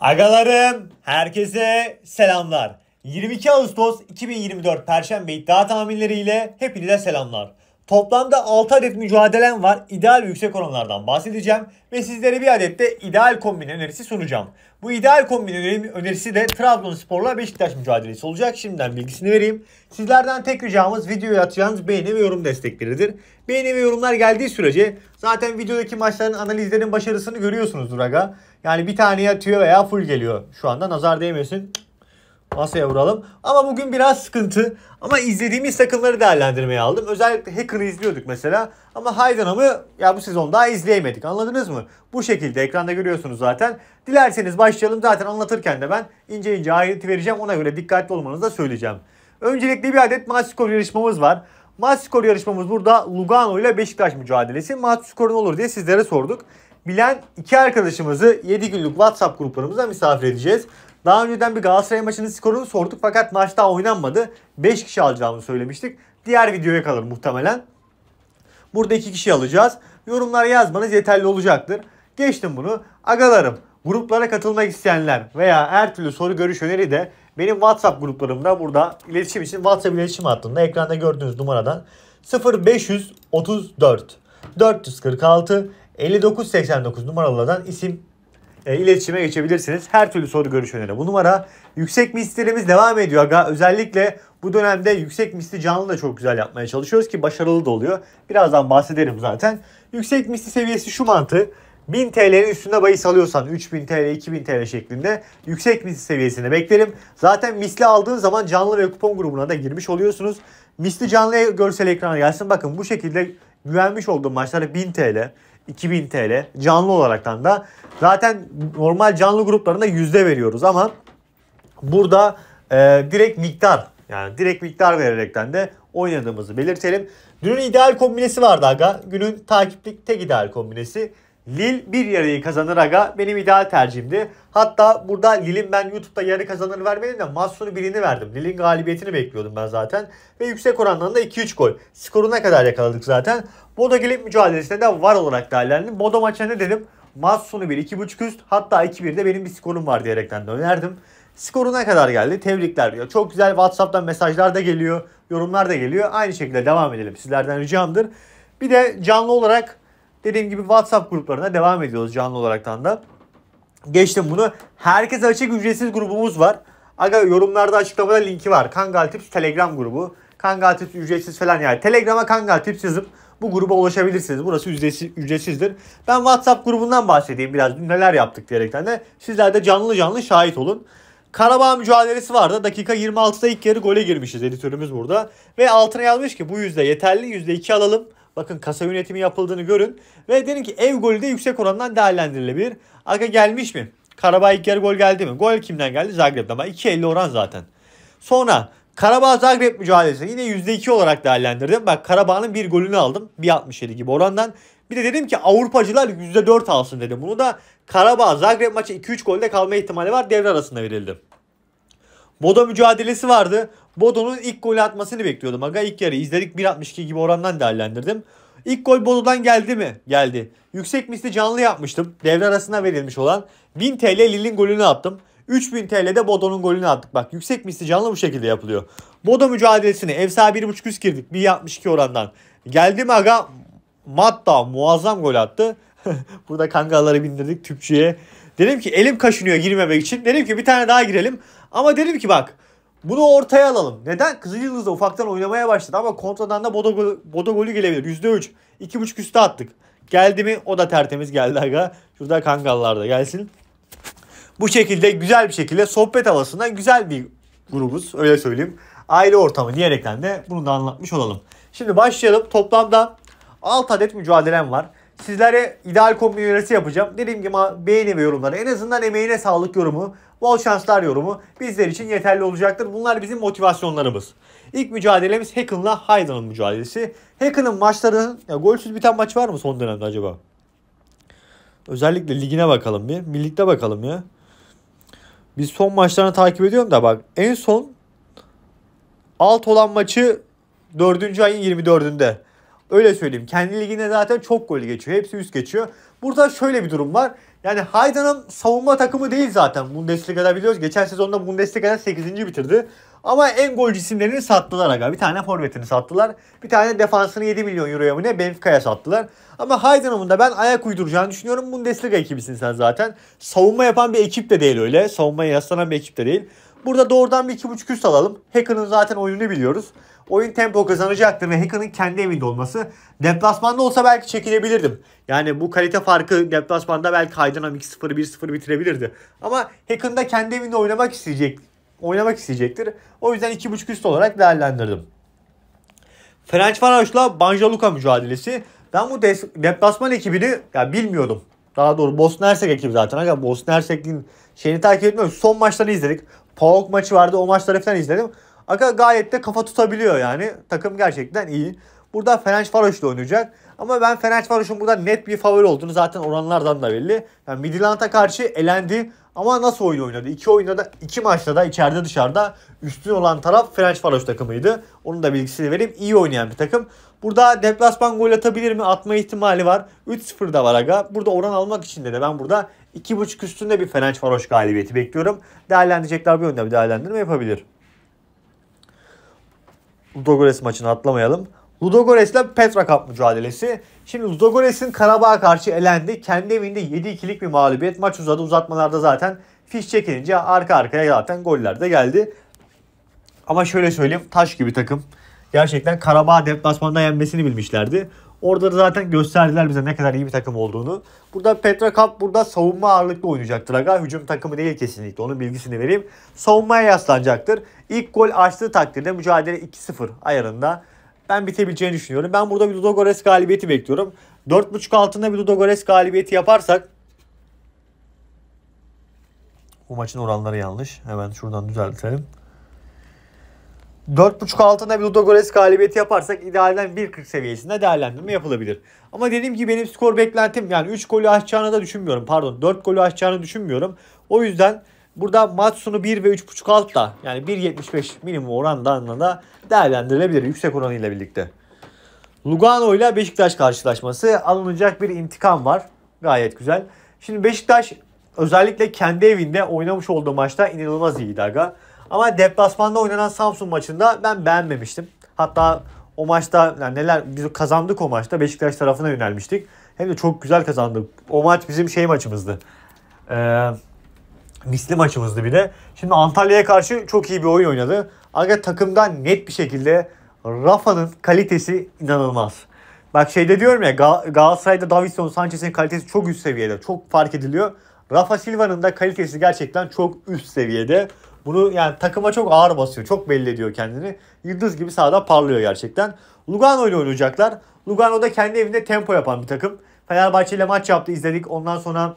Agalarım, herkese selamlar. 22 Ağustos 2024 Perşembe iddia tahminleriyle hepinize selamlar. Toplamda 6 adet mücadelem var. İdeal ve yüksek oranlardan bahsedeceğim. Ve sizlere bir adet de ideal kombin önerisi sunacağım. Bu ideal kombin önerisi de Trabzonspor'la Beşiktaş mücadelesi olacak. Şimdiden bilgisini vereyim. Sizlerden tek ricamız videoya atacağınız beğeni ve yorum destekleridir. Beğeni ve yorumlar geldiği sürece zaten videodaki maçların analizlerin başarısını görüyorsunuzdur aga. Yani bir tane yatıyor veya full geliyor. Şu anda nazar değmesin Masaya vuralım. Ama bugün biraz sıkıntı. Ama izlediğimiz takımları değerlendirmeye aldım. Özellikle Hacker'ı izliyorduk mesela. Ama Haydanam'ı ya bu sezon daha izleyemedik. Anladınız mı? Bu şekilde ekranda görüyorsunuz zaten. Dilerseniz başlayalım. Zaten anlatırken de ben ince ince ayrıntı vereceğim. Ona göre dikkatli olmanızı da söyleyeceğim. Öncelikle bir adet maç skoru yarışmamız var. Maç skoru yarışmamız burada Lugano ile Beşiktaş mücadelesi. Maç skoru ne olur diye sizlere sorduk bilen iki arkadaşımızı 7 günlük WhatsApp gruplarımıza misafir edeceğiz. Daha önceden bir Galatasaray maçının skorunu sorduk fakat maç daha oynanmadı. 5 kişi alacağımızı söylemiştik. Diğer videoya kalır muhtemelen. Burada 2 kişi alacağız. Yorumlara yazmanız yeterli olacaktır. Geçtim bunu. Agalarım gruplara katılmak isteyenler veya her türlü soru görüş öneri de benim WhatsApp gruplarımda burada iletişim için WhatsApp iletişim hattında ekranda gördüğünüz numaradan 0534 446 5989 numaralardan isim e, iletişime geçebilirsiniz. Her türlü soru görüş öneri bu numara. Yüksek mislerimiz devam ediyor. Aga. Özellikle bu dönemde yüksek misli canlı da çok güzel yapmaya çalışıyoruz ki başarılı da oluyor. Birazdan bahsederim zaten. Yüksek misli seviyesi şu mantığı. 1000 TL'nin üstünde bahis alıyorsan 3000 TL, 2000 TL şeklinde yüksek misli seviyesinde beklerim. Zaten misli aldığın zaman canlı ve kupon grubuna da girmiş oluyorsunuz. Misli canlı görsel ekrana gelsin. Bakın bu şekilde güvenmiş olduğum maçlara 1000 TL, 2000 TL canlı olaraktan da zaten normal canlı gruplarında yüzde veriyoruz ama burada e, direkt miktar yani direkt miktar vererekten de oynadığımızı belirtelim. Dünün ideal kombinesi vardı aga. Günün takiplik tek ideal kombinesi. Lil bir yarıyı kazanır aga. Benim ideal tercihimdi. Hatta burada Lil'in ben YouTube'da yarı kazanır vermedim de Matsun'u birini verdim. Lil'in galibiyetini bekliyordum ben zaten. Ve yüksek orandan da 2-3 gol. Skoru ne kadar yakaladık zaten. Bodo gelip mücadelesinde de var olarak değerlendim. Bodo maçına ne dedim? Matsun'u 1 2.5 üst hatta 2-1'de benim bir skorum var diyerekten dönerdim. önerdim. Skoru ne kadar geldi? Tebrikler diyor. Çok güzel WhatsApp'tan mesajlar da geliyor. Yorumlar da geliyor. Aynı şekilde devam edelim. Sizlerden ricamdır. Bir de canlı olarak Dediğim gibi WhatsApp gruplarına devam ediyoruz canlı olaraktan da. Geçtim bunu. Herkes açık ücretsiz grubumuz var. Aga yorumlarda açıklamada linki var. Kangal Tips Telegram grubu. Kangal Tips ücretsiz falan yani. Telegram'a Kangal Tips yazıp bu gruba ulaşabilirsiniz. Burası ücretsiz, ücretsizdir. Ben WhatsApp grubundan bahsedeyim biraz. neler yaptık diyerekten de. Sizler de canlı canlı şahit olun. Karabağ mücadelesi vardı. Dakika 26'da ilk yarı gole girmişiz editörümüz burada. Ve altına yazmış ki bu yüzde yeterli yüzde iki alalım. Bakın kasa yönetimi yapıldığını görün. Ve dedim ki ev golü de yüksek orandan değerlendirilebilir. Aga gelmiş mi? Karabağ ilk yarı gol geldi mi? Gol kimden geldi? Zagreb'den. Ama 2.50 oran zaten. Sonra Karabağ Zagreb mücadelesi yine %2 olarak değerlendirdim. Bak Karabağ'ın bir golünü aldım. 1.67 gibi orandan. Bir de dedim ki Avrupacılar %4 alsın dedim. Bunu da Karabağ Zagreb maçı 2-3 golde kalma ihtimali var. Devre arasında verildi. Moda mücadelesi vardı. Bodo'nun ilk golü atmasını bekliyordum. Aga ilk yarı izledik 1.62 gibi orandan değerlendirdim. İlk gol Bodo'dan geldi mi? Geldi. Yüksek misli canlı yapmıştım. Devre arasına verilmiş olan 1000 TL Lille'in golünü attım. 3000 TL'de Bodo'nun golünü attık. Bak yüksek misli canlı bu şekilde yapılıyor. Bodo mücadelesini ev sahibi 1.5 üst girdik. 1.62 orandan. Geldi mi aga? Matta muazzam gol attı. Burada kangaları bindirdik tüpçüye. Dedim ki elim kaşınıyor girmemek için. Dedim ki bir tane daha girelim. Ama dedim ki bak bunu ortaya alalım. Neden? Kızılyıldız da ufaktan oynamaya başladı ama kontradan da Bodo, Bodo golü gelebilir. %3. 2.5 üstü attık. Geldi mi o da tertemiz geldi aga. Şurada Kangallar gelsin. Bu şekilde güzel bir şekilde sohbet havasında güzel bir grubuz öyle söyleyeyim. Aile ortamı diyerekten de bunu da anlatmış olalım. Şimdi başlayalım. Toplamda 6 adet mücadelem var. Sizlere ideal kombin yapacağım. Dediğim gibi beğeni ve yorumları en azından emeğine sağlık yorumu bol şanslar yorumu bizler için yeterli olacaktır. Bunlar bizim motivasyonlarımız. İlk mücadelemiz Hakan'la Haydan'ın mücadelesi. Hakan'ın maçları, ya golsüz biten maç var mı son dönemde acaba? Özellikle ligine bakalım bir. millikte bakalım ya. Biz son maçlarını takip ediyorum da bak en son alt olan maçı 4. ayın 24'ünde. Öyle söyleyeyim. Kendi liginde zaten çok gol geçiyor. Hepsi üst geçiyor. Burada şöyle bir durum var. Yani Haydan'ın savunma takımı değil zaten Bundesliga'da biliyoruz. Geçen sezonda Bundesliga'da 8. bitirdi. Ama en golcü isimlerini sattılar aga. Bir tane forvetini sattılar. Bir tane defansını 7 milyon euroya mı ne Benfica'ya sattılar. Ama Haydan'ın da ben ayak uyduracağını düşünüyorum. Bundesliga ekibisin sen zaten. Savunma yapan bir ekip de değil öyle. Savunmaya yaslanan bir ekip de değil. Burada doğrudan bir 2.5 üst alalım. Hacker'ın zaten oyununu biliyoruz. Oyun tempo kazanacaktır ve Hacker'ın kendi evinde olması. Deplasmanda olsa belki çekilebilirdim. Yani bu kalite farkı deplasmanda belki Haydanam 2-0 1-0 bitirebilirdi. Ama Hacker'ın da kendi evinde oynamak isteyecek oynamak isteyecektir. O yüzden 2.5 üst olarak değerlendirdim. French Faraj'la Banja Luka mücadelesi. Ben bu deplasman ekibini ya bilmiyordum. Daha doğru Bosna Hersek ekibi zaten. Aga Bosna Hersek'in şeyini takip etmiyorum. Son maçlarını izledik. PAOK maçı vardı. O maçları falan izledim. Aka gayet de kafa tutabiliyor yani. Takım gerçekten iyi. Burada Fenerbahçe ile oynayacak. Ama ben Fenerbahçe'nin burada net bir favori olduğunu zaten oranlardan da belli. Yani Midland'a karşı elendi ama nasıl oyun oynadı? İki oyunda da iki maçta da içeride dışarıda üstün olan taraf French Faroş takımıydı. Onun da bilgisini vereyim. İyi oynayan bir takım. Burada deplasman gol atabilir mi? Atma ihtimali var. 3-0 da var aga. Burada oran almak için de ben burada 2.5 üstünde bir Fenerbahçe Faroş galibiyeti bekliyorum. Değerlendirecekler bir yönde bir değerlendirme yapabilir. Douglas maçını atlamayalım. Ludogorets ile Petra Cup mücadelesi. Şimdi Ludogorets'in Karabağ'a karşı elendi. Kendi evinde 7-2'lik bir mağlubiyet. Maç uzadı. Uzatmalarda zaten fiş çekilince arka arkaya zaten goller de geldi. Ama şöyle söyleyeyim taş gibi takım. Gerçekten Karabağ deplasmanda yenmesini bilmişlerdi. Orada da zaten gösterdiler bize ne kadar iyi bir takım olduğunu. Burada Petra Cup burada savunma ağırlıklı oynayacaktır. Aga hücum takımı değil kesinlikle. Onun bilgisini vereyim. Savunmaya yaslanacaktır. İlk gol açtığı takdirde mücadele 2-0 ayarında ben bitebileceğini düşünüyorum. Ben burada bir Ludogorets galibiyeti bekliyorum. 4.5 altında bir Ludogorets galibiyeti yaparsak bu maçın oranları yanlış. Hemen şuradan düzeltelim. 4.5 altında bir Ludogorets galibiyeti yaparsak idealden 1.40 seviyesinde değerlendirme yapılabilir. Ama dediğim gibi benim skor beklentim yani 3 golü aşacağını da düşünmüyorum. Pardon 4 golü aşacağını düşünmüyorum. O yüzden Burada maç sonu 1 ve 3.5 alt da yani 1.75 minimum oranlarla da değerlendirilebilir yüksek oranıyla birlikte. Lugano ile Beşiktaş karşılaşması alınacak bir intikam var. Gayet güzel. Şimdi Beşiktaş özellikle kendi evinde oynamış olduğu maçta inanılmaz iyiydi aga. Ama deplasmanda oynanan Samsun maçında ben beğenmemiştim. Hatta o maçta yani neler biz kazandık o maçta Beşiktaş tarafına yönelmiştik. Hem de çok güzel kazandık. O maç bizim şey maçımızdı. Eee Misli maçımızdı bir de. Şimdi Antalya'ya karşı çok iyi bir oyun oynadı. Ancak takımdan net bir şekilde Rafa'nın kalitesi inanılmaz. Bak şeyde diyorum ya Gal- Galatasaray'da Davinson Sanchez'in kalitesi çok üst seviyede. Çok fark ediliyor. Rafa Silva'nın da kalitesi gerçekten çok üst seviyede. Bunu yani takıma çok ağır basıyor. Çok belli ediyor kendini. Yıldız gibi sahada parlıyor gerçekten. Lugano ile oynayacaklar. Lugano da kendi evinde tempo yapan bir takım. Fenerbahçe ile maç yaptı izledik. Ondan sonra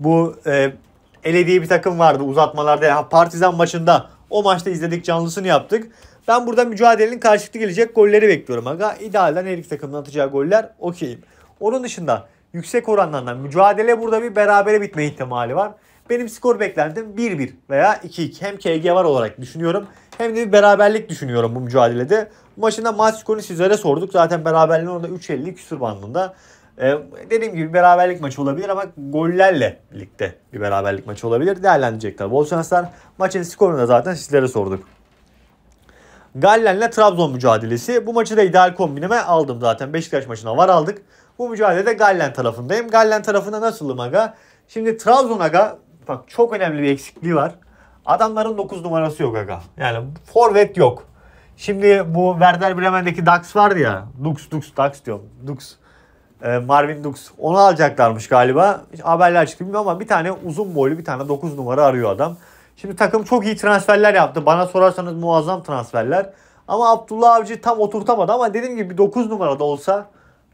bu e, elediği bir takım vardı uzatmalarda. Yani Partizan maçında o maçta izledik canlısını yaptık. Ben burada mücadelenin karşılıklı gelecek golleri bekliyorum. Aga idealden her iki takımın atacağı goller okeyim. Onun dışında yüksek oranlardan mücadele burada bir berabere bitme ihtimali var. Benim skor beklentim 1-1 veya 2-2. Hem KG var olarak düşünüyorum hem de bir beraberlik düşünüyorum bu mücadelede. Bu maçında maç skorunu sizlere sorduk. Zaten beraberliğin orada 3.50 küsur bandında. Ee, dediğim gibi bir beraberlik maçı olabilir ama gollerle birlikte bir beraberlik maçı olabilir. Değerlendirecek tabii. Bol şanslar. Maçın skorunu da zaten sizlere sorduk. Gallen'le Trabzon mücadelesi. Bu maçı da ideal kombinime aldım zaten. Beşiktaş maçına var aldık. Bu mücadelede Gallen tarafındayım. Gallen tarafında nasılım aga? Şimdi Trabzon aga bak çok önemli bir eksikliği var. Adamların 9 numarası yok aga. Yani forvet yok. Şimdi bu Werder Bremen'deki Dax vardı ya. Dux, Dux, Dax diyorum. Dux e, Marvin Dux. Onu alacaklarmış galiba. Hiç haberler çıktı bilmiyorum ama bir tane uzun boylu bir tane 9 numara arıyor adam. Şimdi takım çok iyi transferler yaptı. Bana sorarsanız muazzam transferler. Ama Abdullah Avcı tam oturtamadı ama dediğim gibi 9 numarada olsa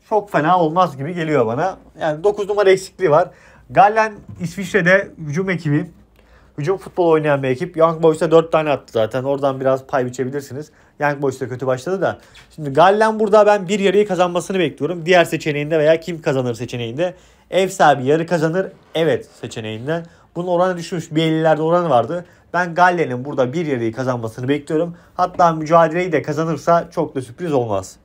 çok fena olmaz gibi geliyor bana. Yani 9 numara eksikliği var. Gallen İsviçre'de hücum ekibi Hücum futbol oynayan bir ekip. Young Boys'a 4 tane attı zaten. Oradan biraz pay biçebilirsiniz. Young Boys da kötü başladı da. Şimdi Gallen burada ben bir yarıyı kazanmasını bekliyorum. Diğer seçeneğinde veya kim kazanır seçeneğinde. Ev sahibi yarı kazanır evet seçeneğinde. Bunun oranı düşmüş. Bir 50'lerde oranı vardı. Ben Gallen'in burada bir yarıyı kazanmasını bekliyorum. Hatta mücadeleyi de kazanırsa çok da sürpriz olmaz.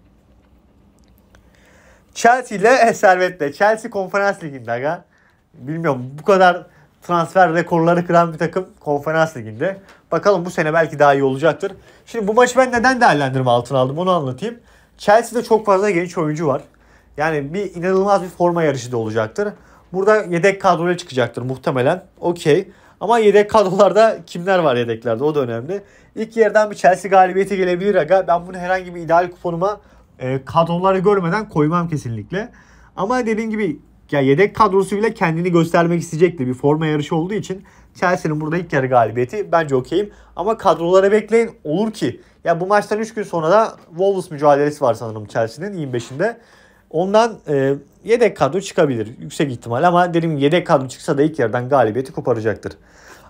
Chelsea ile Servet'le. Chelsea Konferans Ligi'nde aga. Bilmiyorum bu kadar transfer rekorları kıran bir takım konferans liginde. Bakalım bu sene belki daha iyi olacaktır. Şimdi bu maçı ben neden değerlendirme altına aldım onu anlatayım. Chelsea'de çok fazla genç oyuncu var. Yani bir inanılmaz bir forma yarışı da olacaktır. Burada yedek kadroya çıkacaktır muhtemelen. Okey. Ama yedek kadrolarda kimler var yedeklerde o da önemli. İlk yerden bir Chelsea galibiyeti gelebilir aga. Ben bunu herhangi bir ideal kuponuma e, kadroları görmeden koymam kesinlikle. Ama dediğim gibi ya yedek kadrosu bile kendini göstermek isteyecekti. Bir forma yarışı olduğu için Chelsea'nin burada ilk yarı galibiyeti bence okeyim. Ama kadrolara bekleyin olur ki. Ya bu maçtan 3 gün sonra da Wolves mücadelesi var sanırım Chelsea'nin 25'inde. Ondan e, yedek kadro çıkabilir yüksek ihtimal ama dedim yedek kadro çıksa da ilk yarıdan galibiyeti koparacaktır.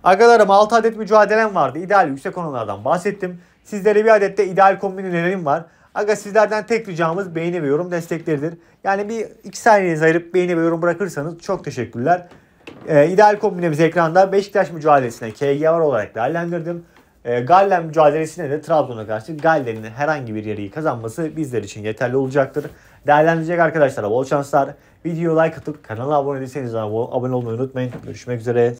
Arkadaşlarım 6 adet mücadelem vardı. İdeal yüksek konulardan bahsettim. Sizlere bir adet de ideal kombinelerim var. Aga sizlerden tek ricamız beğeni ve yorum destekleridir. Yani bir iki saniyenizi ayırıp beğeni ve yorum bırakırsanız çok teşekkürler. Ee, ideal kombinemizi ekranda Beşiktaş mücadelesine KG var olarak değerlendirdim. Ee, Gallen mücadelesine de Trabzon'a karşı Gallen'in herhangi bir yeri kazanması bizler için yeterli olacaktır. Değerlendirecek arkadaşlara bol şanslar. Video like atıp kanala abone değilseniz abone olmayı unutmayın. Görüşmek üzere.